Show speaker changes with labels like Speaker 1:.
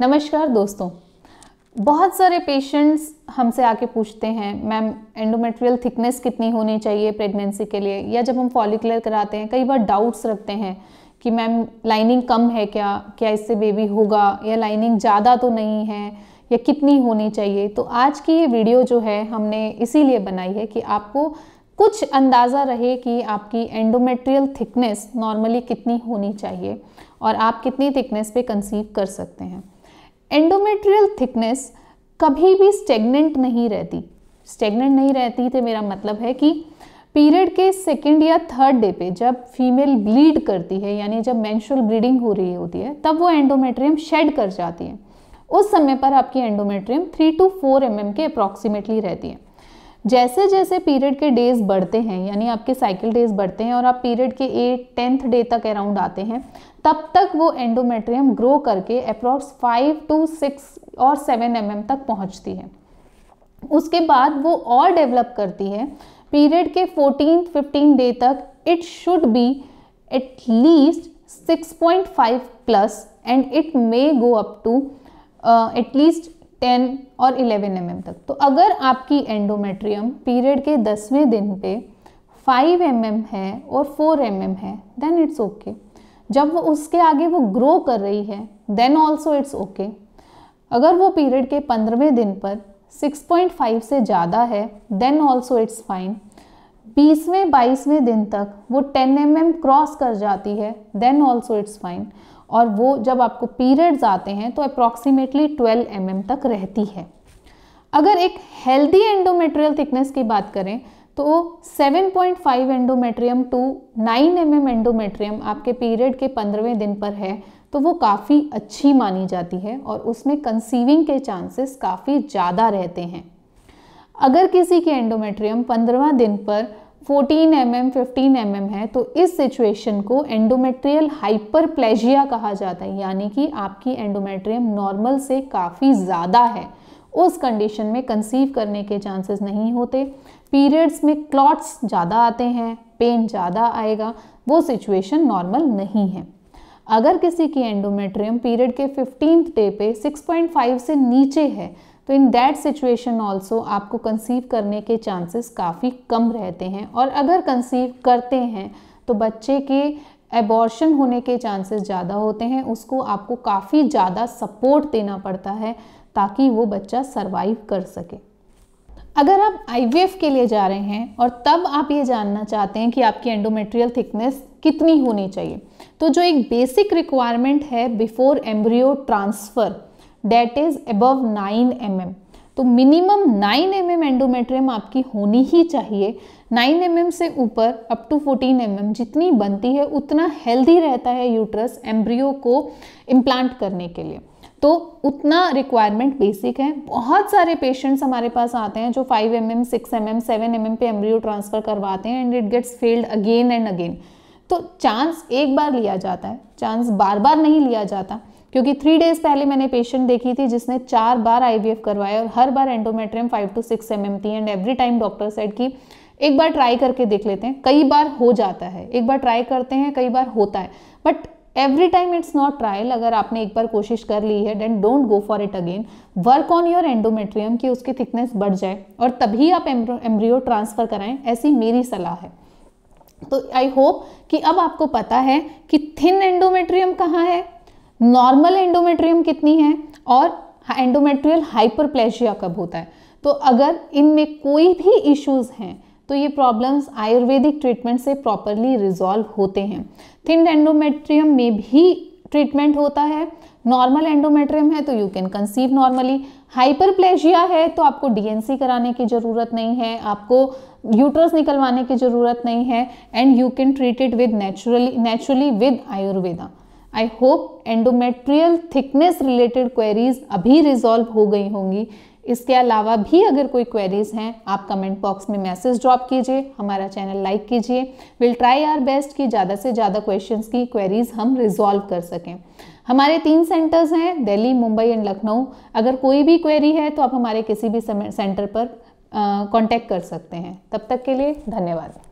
Speaker 1: नमस्कार दोस्तों बहुत सारे पेशेंट्स हमसे आके पूछते हैं मैम एंडोमेट्रियल थिकनेस कितनी होनी चाहिए प्रेगनेंसी के लिए या जब हम फॉलिकुलर कराते हैं कई बार डाउट्स रखते हैं कि मैम लाइनिंग कम है क्या क्या इससे बेबी होगा या लाइनिंग ज़्यादा तो नहीं है या कितनी होनी चाहिए तो आज की ये वीडियो जो है हमने इसीलिए बनाई है कि आपको कुछ अंदाज़ा रहे कि आपकी एंडोमेट्रियल थिकनेस नॉर्मली कितनी होनी चाहिए और आप कितनी थिकनेस पे कंसीव कर सकते हैं एंडोमेट्रियल थिकनेस कभी भी स्टेगनेंट नहीं रहती स्टेगनेंट नहीं रहती थे तो मेरा मतलब है कि पीरियड के सेकेंड या थर्ड डे पे जब फीमेल ब्लीड करती है यानी जब मैंशुअल ब्लीडिंग हो रही होती है तब वो एंडोमेट्रियम शेड कर जाती है उस समय पर आपकी endometrium three to four M के अप्रॉक्सीमेटली रहती है जैसे जैसे पीरियड के डेज बढ़ते हैं यानी आपके साइकिल डेज बढ़ते हैं और आप पीरियड के एट टेंथ डे तक अराउंड आते हैं तब तक वो एंडोमेट्रियम ग्रो करके अप्रॉक्स फाइव टू सिक्स और सेवन एम mm तक पहुँचती है उसके बाद वो और डेवलप करती है पीरियड के फोर्टीन फिफ्टीन डे तक it should be at least 6.5 plus and it may go up to at least 10 और 11 एम mm तक तो अगर आपकी एंडोमेट्रियम पीरियड के दसवें दिन पे 5 एम mm है और 4 एम mm है देन इट्स ओके जब वो उसके आगे वो ग्रो कर रही है देन ऑल्सो इट्स ओके अगर वो पीरियड के पंद्रहवें दिन पर 6.5 से ज़्यादा है देन ऑल्सो इट्स फाइन बीसवें बाईसवें दिन तक वो 10 एम mm क्रॉस कर जाती है देन ऑल्सो इट्स फाइन और वो जब आपको पीरियड्स आते हैं तो अप्रॉक्सीमेटली 12 एम mm तक रहती है अगर एक हेल्दी एंडोमेट्रियल थिकनेस की बात करें तो 7.5 endometrium to 9 M mm endometrium आपके पीरियड के पंद्रहवें दिन पर है तो वो काफ़ी अच्छी मानी जाती है और उसमें कंसीविंग के चांसेस काफ़ी ज़्यादा रहते हैं अगर किसी के एंडोमेट्रियम पंद्रहवा दिन पर 14 M M fifteen M M है तो इस सिचुएशन को एंडोमेट्रियल हाइपरप्लेजिया कहा जाता है यानी कि आपकी एंडोमेट्रियम नॉर्मल से काफ़ी ज़्यादा है उस कंडीशन में कंसीव करने के चांसेस नहीं होते पीरियड्स में क्लॉट्स ज़्यादा आते हैं पेन ज़्यादा आएगा वो सिचुएशन नॉर्मल नहीं है अगर किसी की एंडोमेट्रियम पीरियड के फिफ्टीन डे पे 6.5 से नीचे है तो इन दैट सिचुएशन ऑल्सो आपको कंसीव करने के चांसेस काफ़ी कम रहते हैं और अगर कंसीव करते हैं तो बच्चे के एबॉर्शन होने के चांसेस ज़्यादा होते हैं उसको आपको काफ़ी ज़्यादा सपोर्ट देना पड़ता है ताकि वो बच्चा सर्वाइव कर सके अगर आप आई के लिए जा रहे हैं और तब आप ये जानना चाहते हैं कि आपकी एंडोमेट्रियल थिकनेस कितनी होनी चाहिए तो जो एक बेसिक रिक्वायरमेंट है before embryo transfer that is above nine M M तो मिनिमम 9 एम mm एंडोमेट्रियम आपकी होनी ही चाहिए 9 एम mm से ऊपर अप टू 14 एम mm जितनी बनती है उतना हेल्दी रहता है यूट्रस एम्ब्रियो को इम्प्लांट करने के लिए तो उतना रिक्वायरमेंट बेसिक है बहुत सारे पेशेंट्स हमारे पास आते हैं जो 5 M M six M M seven M M पे एम्ब्रियो ट्रांसफ़र करवाते हैं and it gets failed again and again तो चांस एक बार लिया जाता है चांस बार बार नहीं लिया जाता क्योंकि थ्री डेज पहले मैंने पेशेंट देखी थी जिसने चार बार आई करवाया और हर बार endometrium five to six M थी and every time doctor set की एक बार ट्राई करके देख लेते हैं कई बार हो जाता है एक बार ट्राई करते हैं कई बार होता है but every time it's not trial अगर आपने एक बार कोशिश कर ली है then don't go for it again work on your endometrium कि उसकी थिकनेस बढ़ जाए और तभी आप एम्ब्रियो ट्रांसफ़र कराएं ऐसी मेरी सलाह है तो आई होप कि अब आपको पता है कि थिन एंडोमेट्रियम कहाँ है नॉर्मल एंडोमेट्रियम कितनी है और एंडोमेट्रियल हाइपरप्लेशिया कब होता है तो अगर इनमें कोई भी इश्यूज हैं तो ये प्रॉब्लम्स आयुर्वेदिक ट्रीटमेंट से प्रॉपरली रिजॉल्व होते हैं थिन एंडोमेट्रियम में भी ट्रीटमेंट होता है नॉर्मल एंडोमेट्रियम है तो you can conceive normally hyperplasia है तो आपको डीएनसी कराने की ज़रूरत नहीं है आपको यूट्रस निकलवाने की ज़रूरत नहीं है and you can treat it with naturally naturally with Ayurveda I hope endometrial thickness related queries अभी रिजॉल्व हो गई होंगी इसके अलावा भी अगर कोई क्वेरीज हैं आप कमेंट बॉक्स में मैसेज ड्रॉप कीजिए हमारा चैनल लाइक कीजिए विल ट्राई आर बेस्ट कि ज़्यादा से ज़्यादा क्वेश्चंस की क्वेरीज हम रिजॉल्व कर सकें हमारे तीन सेंटर्स हैं दिल्ली मुंबई एंड लखनऊ अगर कोई भी क्वेरी है तो आप हमारे किसी भी सेंटर पर कॉन्टैक्ट कर सकते हैं तब तक के लिए धन्यवाद